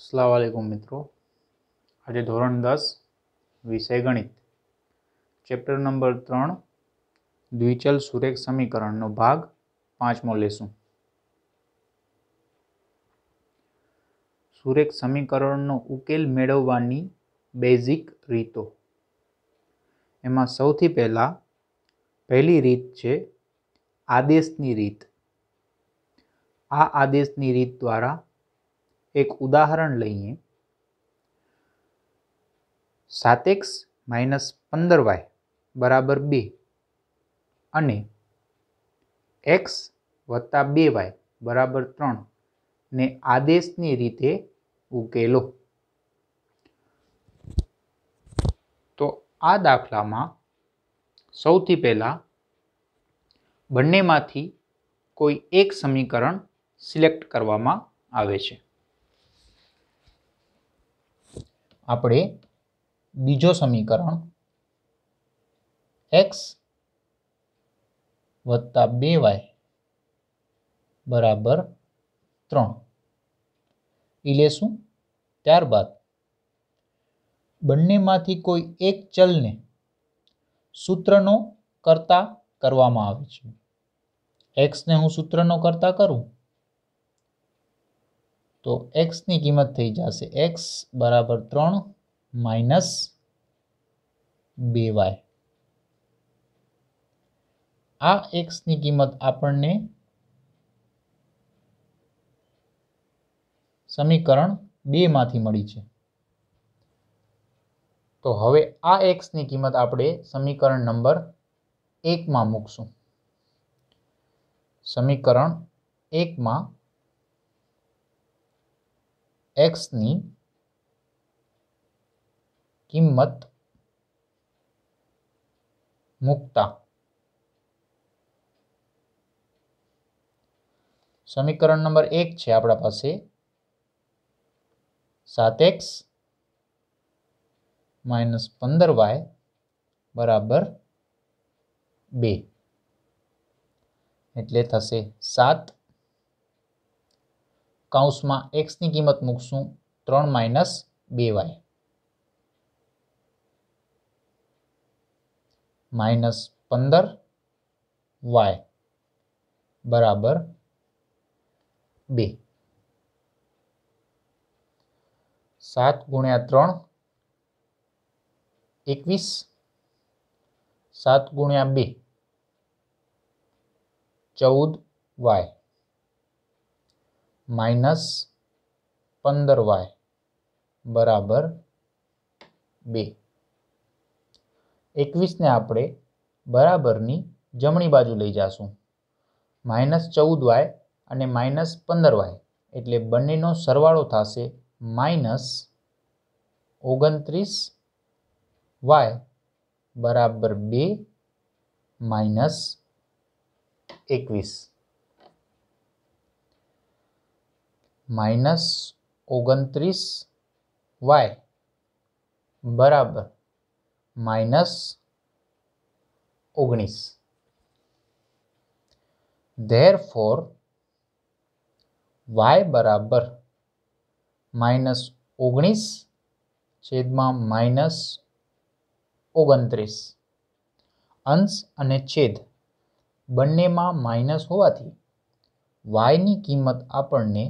અસલામ વાલેકુમ મિત્રો આજે ધોરણ દસ વિષય ગણિત ચેપ્ટર નંબર ત્રણ દ્વિચલ સુરેખ સમીકરણનો ભાગ પાંચમો લેશું સુરેખ સમીકરણનો ઉકેલ મેળવવાની બેઝિક રીતો એમાં સૌથી પહેલાં પહેલી રીત છે આદેશની રીત આ આદેશની રીત દ્વારા એક ઉદાહરણ લઈએ સાત એક્સ માઇનસ પંદર વાય બરાબર બે અને એક્સ વત્તા બે વાય બરાબર ત્રણ ને આદેશની રીતે ઉકેલો તો આ દાખલામાં સૌથી પહેલાં બંનેમાંથી કોઈ એક સમીકરણ સિલેક્ટ કરવામાં આવે છે આપણે બીજો સમીકરણ એક્સ વત્તા બે વાય બરાબર ત્રણ એ લેશું ત્યારબાદ બંનેમાંથી કોઈ એક ચલને સૂત્રનો કરતા કરવામાં આવે છે એક્સને હું સૂત્રનો કરતા કરું તો એક્સની કિંમત થઈ જશે એક્સ બરાબર ત્રણ માઇનસ બે વાય આ એક્સની કિંમત આપણને સમીકરણ બેમાંથી મળી છે તો હવે આ એક્સની કિંમત આપણે સમીકરણ નંબર એકમાં મૂકશું સમીકરણ એકમાં x ની કિંમત મુક્ત સમીકરણ નંબર 1 છે આપડા પાસે 7x - 15y = 2 એટલે થશે 7 કૌંસમાં એક્સની કિંમત મૂકશું ત્રણ માઇનસ બે વાય માઇનસ પંદર વાય બરાબર બે સાત ગુણ્યા ત્રણ એકવીસ સાત ગુણ્યા બે ચૌદ વાય માઇનસ પંદર વાય બરાબર બે એકવીસને આપણે બરાબરની જમણી બાજુ લઈ જાશું માઇનસ ચૌદ વાય અને માઇનસ પંદર વાય એટલે બંનેનો સરવાળો થશે માઇનસ ઓગણત્રીસ વાય બરાબર બે માઇનસ એકવીસ માઇનસ ઓગણત્રીસ વાય બરાબર માઇનસ ઓગણીસ ધેર ફોર વાય બરાબર માઇનસ ઓગણીસ છેદમાં માઇનસ ઓગણત્રીસ અંશ અને છેદ બંનેમાં માઇનસ હોવાથી વાયની કિંમત આપણને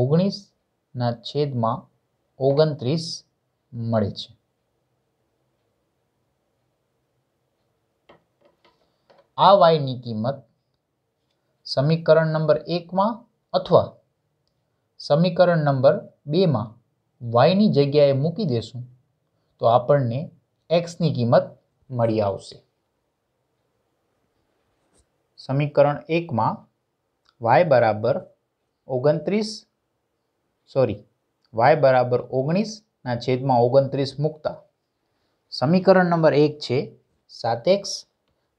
ઓગણીસના છેદમાં ઓગણત્રીસ મળે છે આ વાયની કિંમત સમીકરણ નંબર એકમાં અથવા સમીકરણ નંબર બેમાં વાયની જગ્યાએ મૂકી દેશું તો આપણને એક્સની કિંમત મળી આવશે સમીકરણ એકમાં વાય બરાબર ઓગણત્રીસ સોરી વાય બરાબર ઓગણીસના છેદમાં ઓગણત્રીસ મૂકતા સમીકરણ નંબર એક છે સાત એક્સ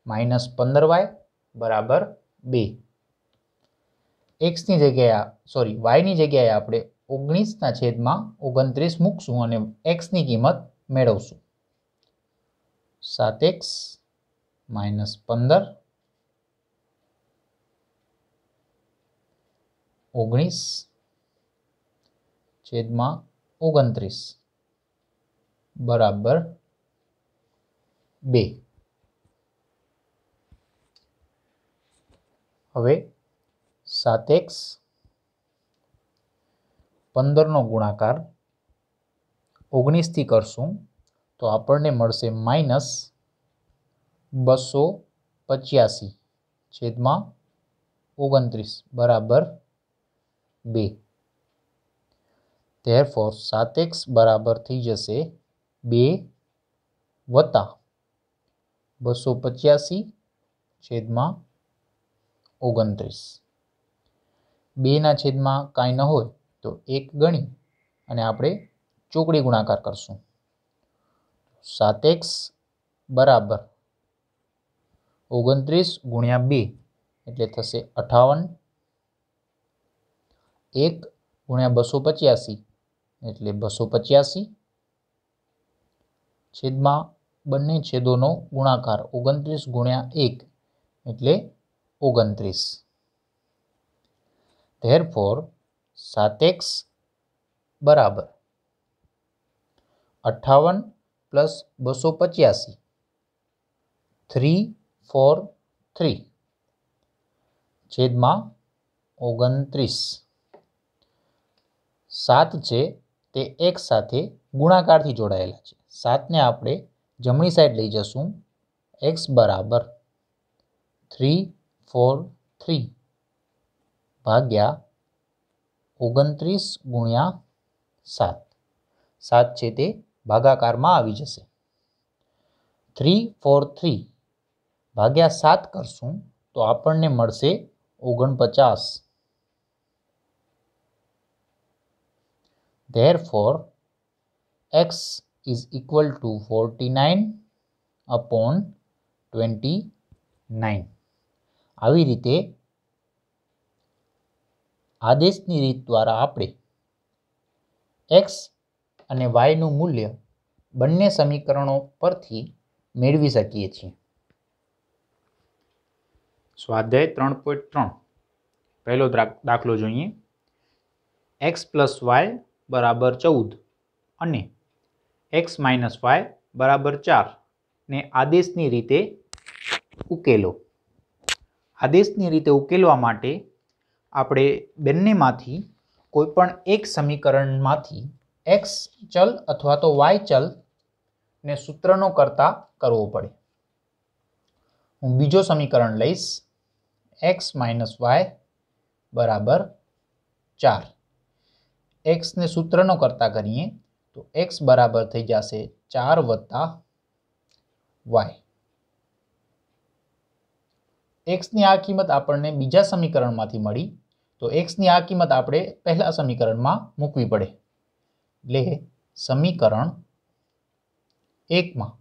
માઇનસ પંદર વાય બરાબર બે એક્સની જગ્યાએ સોરી વાયની જગ્યાએ આપણે ઓગણીસના છેદમાં ઓગણત્રીસ મૂકશું અને એક્સની કિંમત મેળવશું સાત એક્સ માઇનસ પંદર ઓગણીસ છેદમાં ઓગણત્રીસ બરાબર બે હવે સાત એક્સ પંદરનો ગુણાકાર ઓગણીસથી કરશું તો આપણને મળશે માઇનસ બસો પચ્યાસી છેદમાં ઓગણત્રીસ બરાબર બે ધેરફોર સાત એક્સ બરાબર થઈ જશે બે વત્તા બસો પચ્યાસી છેદમાં ઓગણત્રીસ બેના છેદમાં કાંઈ ન હોય તો એક ગણી અને આપણે ચોકડી ગુણાકાર કરશું સાત એક્સ બરાબર ઓગણત્રીસ ગુણ્યા બે એટલે થશે અઠાવન એક ગુણ્યા બસો પચ્યાસી એટલે બસો પચ્યાસી છેદમાં બંને છેદોનો ગુણાકાર ઓગણત્રીસ ગુણ્યા એક એટલે ઓગણત્રીસ ફોર સાત સાતેક્સ બરાબર અઠ્ઠાવન પ્લસ બસો પચ્યાસી થ્રી ફોર થ્રી છેદમાં ઓગણત્રીસ સાત છે તે એક સાથે ગુણાકારથી જોડાયેલા છે સાતને આપણે જમણી સાઈડ લઈ જશું એક્સ બરાબર થ્રી ફોર થ્રી ભાગ્યા ઓગણત્રીસ ગુણ્યા સાત સાત છે તે ભાગાકારમાં આવી જશે થ્રી ફોર થ્રી ભાગ્યા સાત કરશું તો આપણને મળશે ઓગણપચાસ Therefore, x is equal to 49 upon 29 આવી રીતે આદેશની રીત દ્વારા આપણે એક્સ અને વાયનું મૂલ્ય બંને સમીકરણો પરથી મેળવી શકીએ છીએ સ્વાધ્યાય ત્રણ પોઈન્ટ ત્રણ પહેલો દાખલો જોઈએ એક્સ પ્લસ વાય બરાબર ચૌદ અને એક્સ માઇનસ વાય બરાબર ચાર ને આદેશની રીતે ઉકેલો આદેશની રીતે ઉકેલવા માટે આપણે બંનેમાંથી કોઈપણ એક સમીકરણમાંથી એક્સ ચલ અથવા તો વાય ચલ ને સૂત્રનો કરતા કરવો પડે હું બીજો સમીકરણ લઈશ એક્સ માઇનસ વાય બરાબર ચાર એક્સને સૂત્રનો કરતા કરીએ તો એક્સ બરાબર થઈ જશે ચાર વત્તા વાય એક્સની આ કિંમત આપણને બીજા સમીકરણમાંથી મળી તો એક્સની આ કિંમત આપણે પહેલા સમીકરણમાં મૂકવી પડે એટલે સમીકરણ એકમાં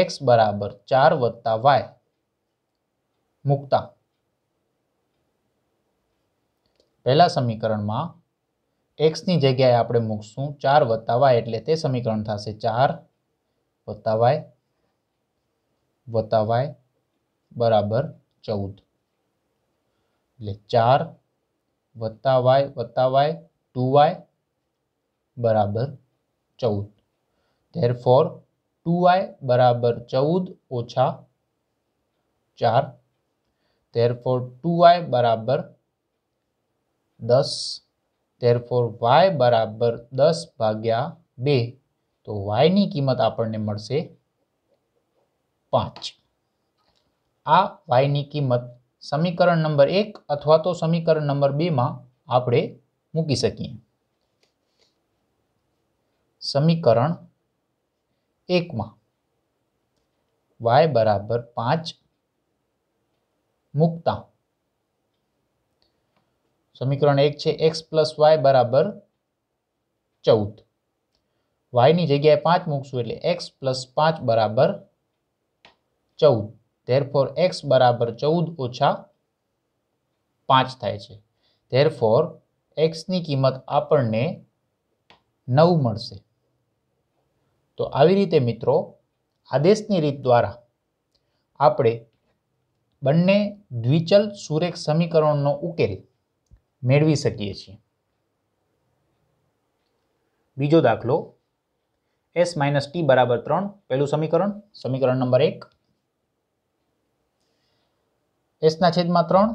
એક્સ બરાબર ચાર વત્તા વાય મૂકતા પહેલા સમીકરણમાં x ની જગ્યાએ આપણે મૂકશું 4 + y એટલે તે સમીકરણ થશે 4 + y + y = 14 એટલે 4 + y + y 2y = 14 therefore 2y = 14 - 4 therefore 2y = 10 therefore y બરાબર દસ ભાગ્યા બે તો વાયની કિંમત આપણને મળશે પાંચ આ વાયની કિંમત સમીકરણ નંબર એક અથવા તો સમીકરણ નંબર બેમાં આપણે મૂકી શકીએ સમીકરણ એકમાં વાય બરાબર પાંચ મૂકતા સમીકરણ એક છે એક્સ પ્લસ વાય બરાબર ચૌદ વાયની જગ્યાએ પાંચ મૂકશું એટલે એક્સ પ્લસ પાંચ બરાબર ચૌદ ધેરફોર એક્સ બરાબર ચૌદ ઓછા પાંચ થાય છે ધેરફોર એક્સની કિંમત આપણને નવ મળશે તો આવી રીતે મિત્રો આદેશની રીત દ્વારા આપણે બંને દ્વિચલ સુરેખ સમીકરણનો ઉકેલ મેળવી શકીએ છીએ બીજો દાખલો એસ માઇનસ ટી બરાબર ત્રણ પહેલું સમીકરણ સમીકરણ નંબર એક એસના છેદમાં ત્રણ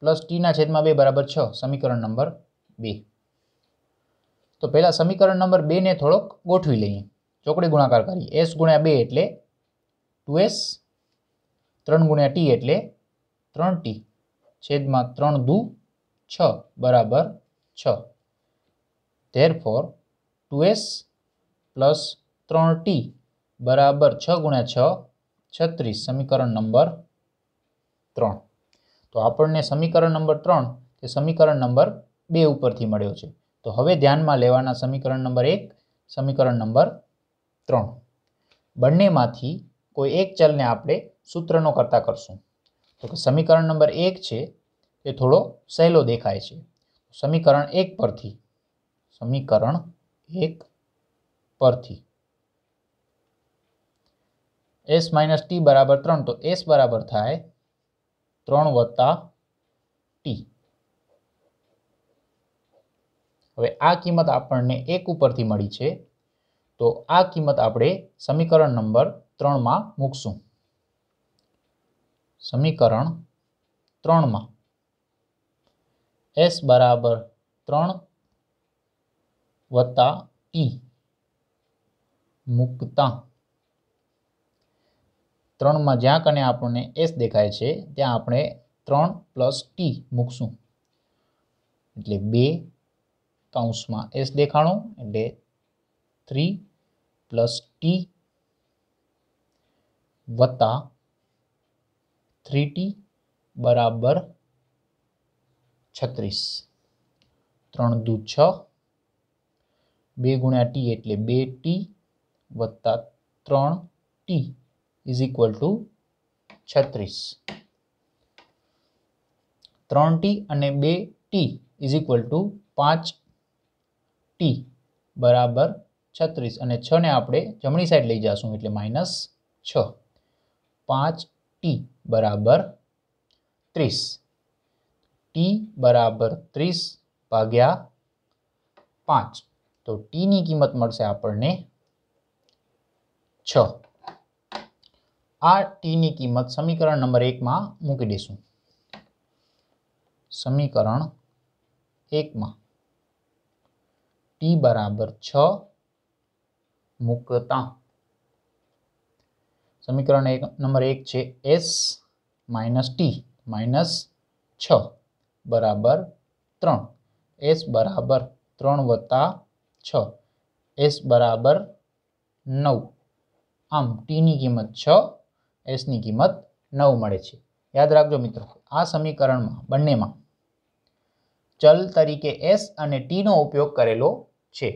પ્લસ ટીના છેદમાં બે બરાબર છ સમીકરણ નંબર બે તો પહેલાં સમીકરણ નંબર બેને થોડોક ગોઠવી લઈએ ચોકડી ગુણાકાર કરીએ એસ ગુણ્યા બે એટલે ટુ એસ ત્રણ ગુણ્યા ટી એટલે ત્રણ ટી છેદમાં ત્રણ દુ છ બરાબર છ therefore two s plus ત્રણ ટી બરાબર છ ગુણ્યા છ છત્રીસ સમીકરણ નંબર ત્રણ તો આપણને સમીકરણ નંબર ત્રણ એ સમીકરણ નંબર બે ઉપરથી મળ્યો છે તો હવે ધ્યાનમાં લેવાના સમીકરણ નંબર એક સમીકરણ નંબર ત્રણ બંનેમાંથી કોઈ એક ચલને આપણે સૂત્રનો કરતા કરશું તો કે સમીકરણ નંબર એક છે તે થોડો સહેલો દેખાય છે સમીકરણ એક પરથી સમીકરણ એક પરથી એસ માઇનસ ટી બરાબર ત્રણ તો એસ બરાબર થાય ત્રણ વત્તા ટી હવે આ કિંમત આપણને એક ઉપરથી મળી છે તો આ કિંમત આપણે સમીકરણ નંબર ત્રણમાં મૂકશું સમીકરણ ત્રણમાં એસ બરાબર ત્રણ વત્તા ટી મૂકતા ત્રણમાં જ્યાં કને આપણને એસ દેખાય છે ત્યાં આપણે ત્રણ પ્લસ ટી મૂકશું એટલે બે કૌંસમાં એસ દેખાણો એટલે થ્રી પ્લસ ટી વત્તા થ્રી ટી બરાબર છત્રીસ ત્રણ દુ છ બે ગુણ્યા ટી એટલે બે ટી વત્તા ત્રણ ટી ઇઝ ઇક્વલ ટુ છત્રીસ ત્રણ ટી અને બે ટી ઇઝ ઇક્વલ ટુ પાંચ ટી બરાબર છત્રીસ અને છને આપણે જમણી સાઈડ લઈ જશું એટલે માઇનસ છ પાંચ ટી બરાબર ત્રીસ ટી બરાબર ત્રીસ ભાગ્યા પાંચ તો ટીની કિંમત મળશે આપણને છ આ ટીની કિંમત સમીકરણ નંબર એકમાં મૂકી દઈશું સમીકરણ એકમાં ટી બરાબર છ મૂકતા સમીકરણ એક નંબર એક છે એસ માઇનસ ટી માઇનસ છ બરાબર ત્રણ એસ બરાબર ત્રણ વત્તા છ એસ બરાબર નવ આમ ટીની કિંમત છ એસની કિંમત નવ મળે છે યાદ રાખજો મિત્રો આ સમીકરણમાં બંનેમાં ચલ તરીકે એસ અને ટીનો ઉપયોગ કરેલો છે